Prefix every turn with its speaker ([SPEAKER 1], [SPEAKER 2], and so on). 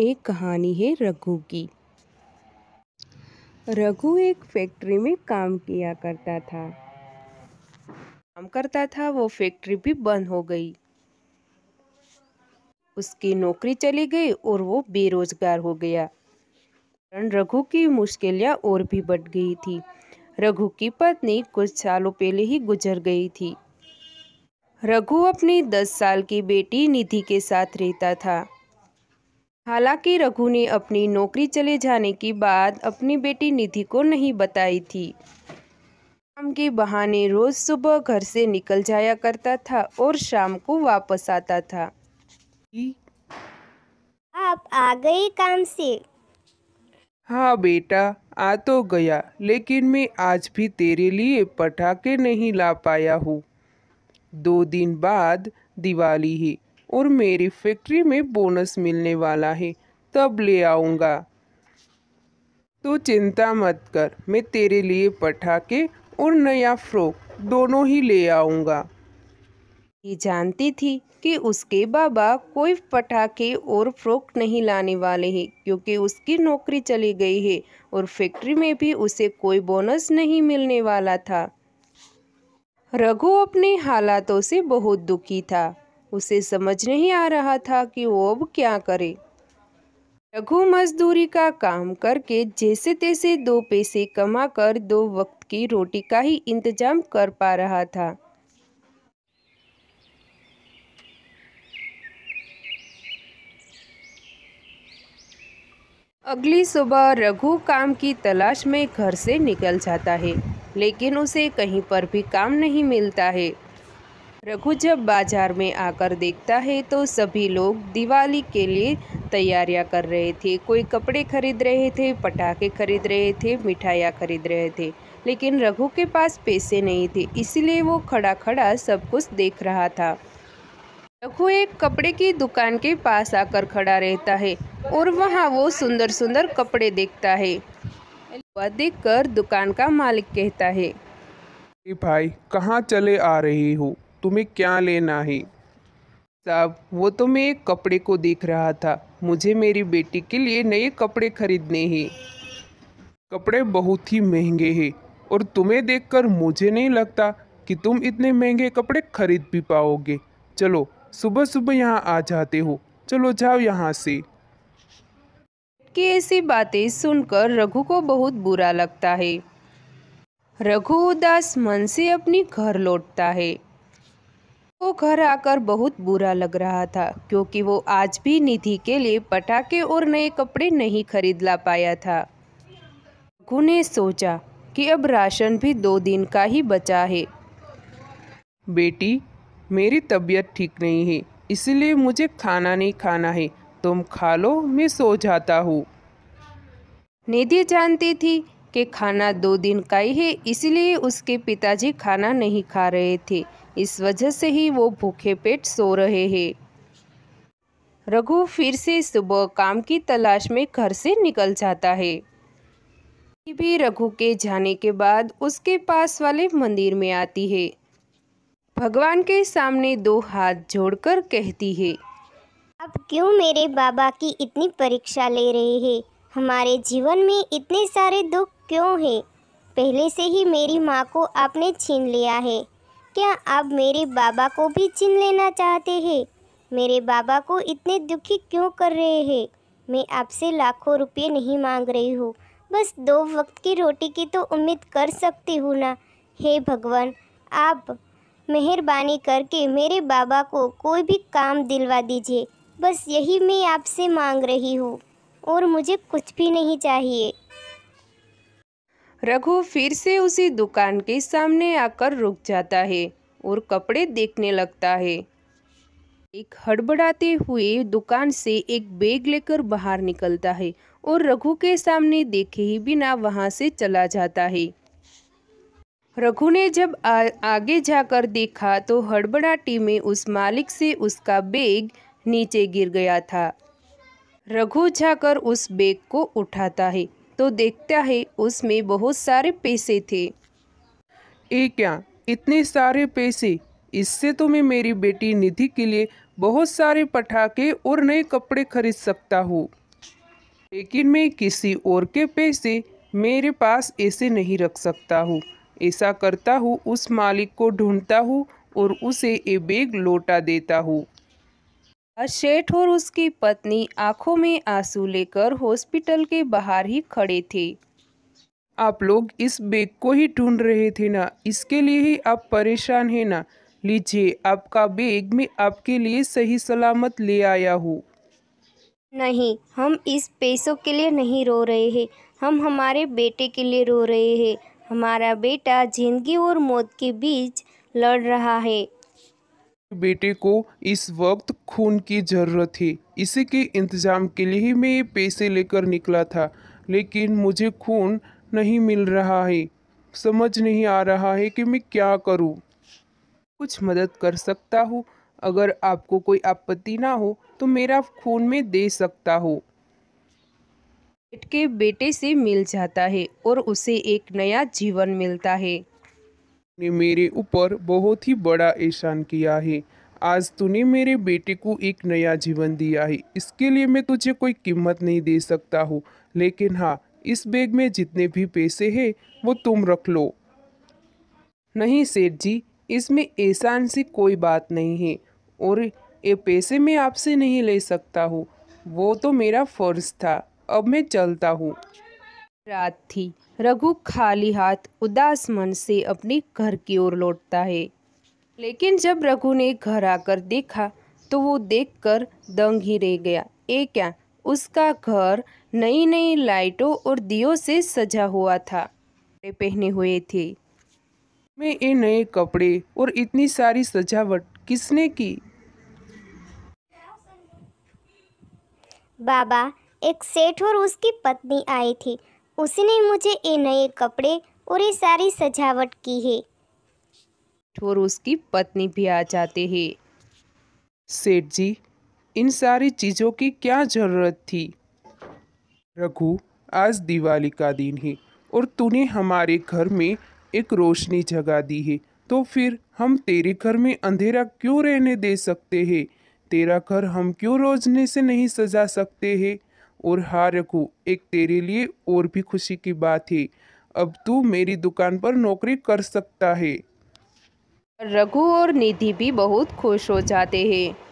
[SPEAKER 1] एक कहानी है रघु की रघु एक फैक्ट्री में काम किया करता था काम करता था वो फैक्ट्री भी बंद हो गई उसकी नौकरी चली गई और वो बेरोजगार हो गया रघु की मुश्किलें और भी बढ़ गई थी रघु की पत्नी कुछ सालों पहले ही गुजर गई थी रघु अपनी दस साल की बेटी निधि के साथ रहता था हालांकि रघु ने अपनी नौकरी चले जाने की बात अपनी बेटी निधि को नहीं बताई थी काम के बहाने रोज सुबह घर से निकल जाया करता था और शाम को वापस आता था
[SPEAKER 2] आप आ गए काम से
[SPEAKER 3] हाँ बेटा आ तो गया लेकिन मैं आज भी तेरे लिए पटाखे नहीं ला पाया हूँ दो दिन बाद दिवाली है और मेरी फैक्ट्री में बोनस मिलने वाला है तब ले आऊँगा तो चिंता मत कर मैं तेरे लिए पटाखे और नया फ्रॉक दोनों ही ले आऊँगा
[SPEAKER 1] ये जानती थी कि उसके बाबा कोई पटाखे और फ्रॉक नहीं लाने वाले हैं क्योंकि उसकी नौकरी चली गई है और फैक्ट्री में भी उसे कोई बोनस नहीं मिलने वाला था रघु अपने हालातों से बहुत दुखी था उसे समझ नहीं आ रहा था कि वो अब क्या करे लघु मजदूरी का काम करके जैसे तैसे दो पैसे कमाकर दो वक्त की रोटी का ही इंतजाम कर पा रहा था अगली सुबह रघु काम की तलाश में घर से निकल जाता है लेकिन उसे कहीं पर भी काम नहीं मिलता है रघु जब बाजार में आकर देखता है तो सभी लोग दिवाली के लिए तैयारियां कर रहे थे कोई कपड़े खरीद रहे थे पटाखे खरीद रहे थे मिठाइयाँ खरीद रहे थे लेकिन रघु के पास पैसे नहीं थे इसलिए वो खड़ा खड़ा सब कुछ देख रहा था रघु एक कपड़े की दुकान के पास आकर खड़ा रहता है और वहाँ वो सुंदर सुंदर कपड़े देखता है वह देख कर दुकान का मालिक कहता है
[SPEAKER 3] भाई कहाँ चले आ रही हूँ तुम्हें क्या लेना है साहब वो तो मैं एक कपड़े को देख रहा था मुझे मेरी बेटी के लिए नए कपड़े खरीदने हैं कपड़े बहुत ही महंगे हैं और तुम्हें देखकर मुझे नहीं लगता कि तुम इतने महंगे कपड़े खरीद भी पाओगे चलो सुबह सुबह यहाँ आ जाते हो चलो जाओ यहाँ से
[SPEAKER 1] की ऐसी बातें सुनकर रघु को बहुत बुरा लगता है रघु उदास मन से अपनी घर लौटता है वो घर आकर बहुत बुरा लग रहा था क्योंकि वो आज भी निधि के लिए पटाखे और नए कपड़े नहीं खरीद ला पाया था रघु ने सोचा कि अब राशन भी दो दिन का ही बचा है
[SPEAKER 3] बेटी मेरी तबीयत ठीक नहीं है इसलिए मुझे खाना नहीं खाना है तुम खा लो मैं सो जाता हूँ
[SPEAKER 1] निधि जानती थी के खाना दो दिन का ही है इसलिए उसके पिताजी खाना नहीं खा रहे थे इस वजह से ही वो भूखे पेट सो रहे हैं रघु फिर से सुबह काम की तलाश में घर से निकल जाता है भी रघु के जाने के बाद उसके पास वाले मंदिर में आती
[SPEAKER 2] है भगवान के सामने दो हाथ जोड़कर कहती है आप क्यों मेरे बाबा की इतनी परीक्षा ले रहे हैं हमारे जीवन में इतने सारे दुख क्यों हैं पहले से ही मेरी माँ को आपने छीन लिया है क्या आप मेरे बाबा को भी छीन लेना चाहते हैं मेरे बाबा को इतने दुखी क्यों कर रहे हैं मैं आपसे लाखों रुपये नहीं मांग रही हूँ बस दो वक्त की रोटी की तो उम्मीद कर सकती हूँ ना हे भगवान आप मेहरबानी करके मेरे बाबा को कोई भी काम दिलवा दीजिए बस यही मैं आपसे मांग रही हूँ और मुझे कुछ भी नहीं चाहिए रघु फिर से उसी दुकान के सामने आकर रुक
[SPEAKER 1] जाता है और कपड़े देखने लगता है एक हड़बड़ाते हुए दुकान से एक बैग लेकर बाहर निकलता है और रघु के सामने देखे ही बिना वहां से चला जाता है रघु ने जब आ, आगे जाकर देखा तो हड़बड़ाटी में उस मालिक से उसका बैग नीचे गिर गया था रघु जाकर उस बैग को उठाता है तो देखता है उसमें बहुत सारे पैसे थे
[SPEAKER 3] ए क्या इतने सारे पैसे इससे तो मैं मेरी बेटी निधि के लिए बहुत सारे पटाखे और नए कपड़े खरीद सकता हूँ लेकिन मैं किसी और के पैसे मेरे पास ऐसे नहीं रख सकता हूँ ऐसा करता हूँ उस मालिक को ढूंढता हूँ और उसे ये बैग लौटा देता हूँ
[SPEAKER 1] शेठ और उसकी पत्नी आंखों में आंसू लेकर हॉस्पिटल के बाहर ही खड़े थे
[SPEAKER 3] आप लोग इस बैग को ही ढूंढ रहे थे ना इसके लिए ही आप परेशान हैं ना लीजिए आपका बैग मैं आपके लिए सही सलामत ले आया हूँ
[SPEAKER 2] नहीं हम इस पैसों के लिए नहीं रो रहे हैं हम हमारे बेटे के लिए रो रहे हैं हमारा बेटा जिंदगी और मौत के बीच लड़ रहा है
[SPEAKER 3] बेटे को इस वक्त खून की ज़रूरत थी इसी के इंतज़ाम के लिए ही मैं ये पैसे लेकर निकला था लेकिन मुझे खून नहीं मिल रहा है समझ नहीं आ रहा है कि मैं क्या करूं। कुछ मदद कर सकता हूं। अगर आपको कोई आपत्ति ना हो तो मेरा खून में दे सकता हो
[SPEAKER 1] के बेटे से मिल जाता है और उसे एक नया जीवन मिलता है
[SPEAKER 3] ने मेरे ऊपर बहुत ही बड़ा एहसान किया है आज तूने मेरे बेटे को एक नया जीवन दिया है इसके लिए मैं तुझे कोई कीमत नहीं दे सकता हूँ लेकिन हाँ इस बैग में जितने भी पैसे हैं वो तुम रख लो नहीं सेठ जी इसमें एहसान से कोई बात नहीं है और ये पैसे मैं आपसे नहीं ले सकता हूँ वो तो मेरा फ़र्ज़ था अब मैं चलता हूँ
[SPEAKER 1] रात थी रघु खाली हाथ उदास मन से अपने घर की ओर लौटता है लेकिन जब रघु ने घर आकर देखा तो वो देखकर दंग ही रह गया ए क्या उसका घर नई नई लाइटों और दियों से सजा हुआ था पहने हुए थे
[SPEAKER 3] मैं ये नए कपड़े और इतनी सारी सजावट किसने की
[SPEAKER 2] बाबा एक सेठ और उसकी पत्नी आई थी उसने मुझे ये नए कपड़े और ये सारी सजावट की है और उसकी पत्नी भी आ जाते हैं
[SPEAKER 3] सेठ जी इन सारी चीज़ों की क्या ज़रूरत थी रघु आज दिवाली का दिन है और तूने हमारे घर में एक रोशनी जगा दी है तो फिर हम तेरे घर में अंधेरा क्यों रहने दे सकते हैं तेरा घर हम क्यों रोजने से नहीं सजा सकते हैं और हार रखूँ एक तेरे लिए और भी खुशी की बात है अब तू मेरी दुकान पर नौकरी कर सकता है
[SPEAKER 1] रघु और निधि भी बहुत खुश हो जाते हैं